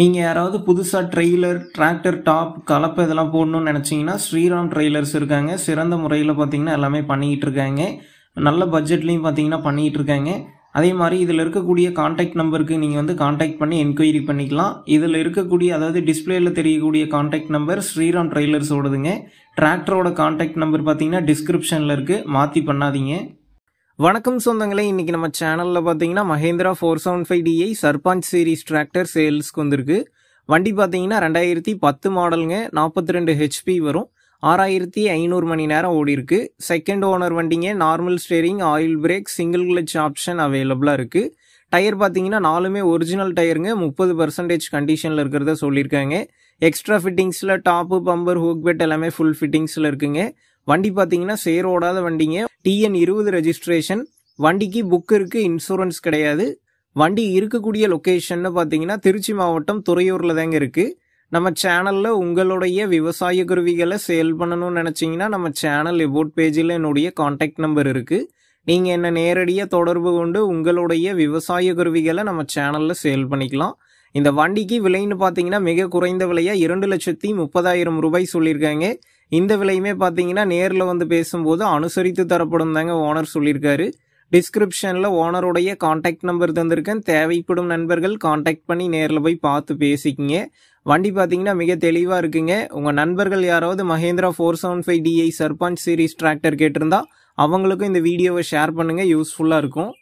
நீங்கள் யாராவது புதுசாக ட்ரெய்லர் டிராக்டர் டாப் கலப்பை இதெல்லாம் போடணும்னு நினச்சிங்கன்னா ஸ்ரீராம் ட்ரெய்லர்ஸ் இருக்காங்க சிறந்த முறையில் பார்த்தீங்கன்னா எல்லாமே பண்ணிக்கிட்டு இருக்காங்க நல்ல பட்ஜெட்லேயும் பார்த்தீங்கன்னா பண்ணிகிட்டு இருக்காங்க அதே மாதிரி இதில் இருக்கக்கூடிய காண்டாக்ட் நம்பருக்கு நீங்கள் வந்து காண்டாக்ட் பண்ணி என்கொயரி பண்ணிக்கலாம் இதில் இருக்கக்கூடிய அதாவது டிஸ்பிளேயில் தெரியக்கூடிய காண்டாக்ட் நம்பர் ஸ்ரீராம் ட்ரெய்லர்ஸோடதுங்க டிராக்டரோட காண்டாக்ட் நம்பர் பார்த்தீங்கன்னா டிஸ்கிரிப்ஷனில் இருக்குது மாற்றி பண்ணாதீங்க வணக்கம் சொந்தங்களே இன்னைக்கு நம்ம சேனலில் பார்த்தீங்கன்னா Mahindra four seven five DI Sarpanch series tractor சேல்ஸ்க்கு வந்திருக்கு வண்டி பார்த்தீங்கன்னா ரெண்டாயிரத்தி பத்து மாடலுங்க நாற்பத்தி ரெண்டு ஹெச்பி வரும் ஆறாயிரத்தி ஐநூறு மணி நேரம் ஓடி இருக்கு செகண்ட் ஓனர் வண்டிங்க normal steering oil brake single clutch option அவைலபிளாக இருக்குது டயர் பார்த்தீங்கன்னா நாலுமே ஒரிஜினல் டயருங்க முப்பது பர்சன்டேஜ் கண்டிஷனில் இருக்கிறத சொல்லியிருக்காங்க எக்ஸ்ட்ரா ஃபிட்டிங்ஸில் டாப்பு பம்பர் ஹூக் பெட் எல்லாமே ஃபுல் ஃபிட்டிங்ஸில் இருக்குங்க வண்டி பார்த்தீங்கன்னா சேர் ஓடாத வண்டிங்க டிஎன் இருபது ரெஜிஸ்ட்ரேஷன் வண்டிக்கு புக் இருக்கு இன்சூரன்ஸ் கிடையாது வண்டி இருக்கக்கூடிய லொக்கேஷன்னு பார்த்தீங்கன்னா திருச்சி மாவட்டம் துறையூரில் தாங்க இருக்குது நம்ம சேனலில் உங்களுடைய விவசாய குருவிகளை சேல் பண்ணணும்னு நினச்சிங்கன்னா நம்ம சேனல் எபோட் பேஜில் என்னுடைய காண்டாக்ட் நம்பர் இருக்குது நீங்கள் என்ன நேரடியாக தொடர்பு கொண்டு உங்களுடைய விவசாய குருவிகளை நம்ம சேனலில் சேல் பண்ணிக்கலாம் இந்த வண்டிக்கு விலைன்னு பார்த்தீங்கன்னா மிக குறைந்த விலையா இரண்டு லட்சத்தி முப்பதாயிரம் ரூபாய் சொல்லியிருக்காங்க இந்த விலையுமே பார்த்தீங்கன்னா நேரில் வந்து பேசும்போது அனுசரித்து தரப்படும் தாங்க ஓனர் சொல்லியிருக்காரு டிஸ்கிரிப்ஷனில் ஓனருடைய காண்டாக்ட் நம்பர் தந்திருக்கேன் தேவைப்படும் நண்பர்கள் காண்டாக்ட் பண்ணி நேரில் போய் பார்த்து பேசிக்கிங்க வண்டி பார்த்தீங்கன்னா மிக தெளிவாக இருக்குங்க உங்கள் நண்பர்கள் யாராவது Mahindra four seven five DI Sarpanch series tractor கேட்டிருந்தா அவங்களுக்கும் இந்த வீடியோவை ஷேர் பண்ணுங்கள் யூஸ்ஃபுல்லாக இருக்கும்